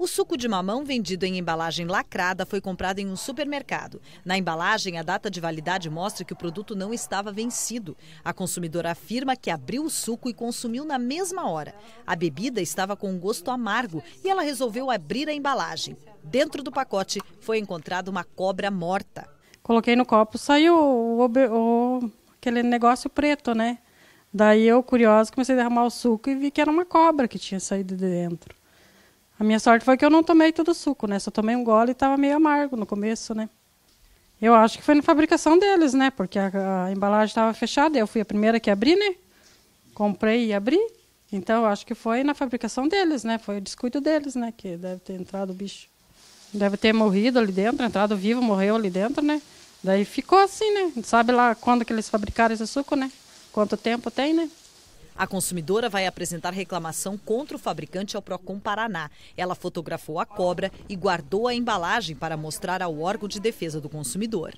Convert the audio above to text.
O suco de mamão vendido em embalagem lacrada foi comprado em um supermercado. Na embalagem, a data de validade mostra que o produto não estava vencido. A consumidora afirma que abriu o suco e consumiu na mesma hora. A bebida estava com um gosto amargo e ela resolveu abrir a embalagem. Dentro do pacote foi encontrada uma cobra morta. Coloquei no copo, saiu o, o, aquele negócio preto, né? Daí eu, curiosa, comecei a derramar o suco e vi que era uma cobra que tinha saído de dentro. A minha sorte foi que eu não tomei todo o suco, né? Só tomei um gole e estava meio amargo no começo, né? Eu acho que foi na fabricação deles, né? Porque a, a embalagem estava fechada, eu fui a primeira que abri, né? Comprei e abri. Então, eu acho que foi na fabricação deles, né? Foi o descuido deles, né? Que deve ter entrado o bicho. Deve ter morrido ali dentro, entrado vivo, morreu ali dentro, né? Daí ficou assim, né? Sabe lá quando que eles fabricaram esse suco, né? Quanto tempo tem, né? A consumidora vai apresentar reclamação contra o fabricante ao Procon Paraná. Ela fotografou a cobra e guardou a embalagem para mostrar ao órgão de defesa do consumidor.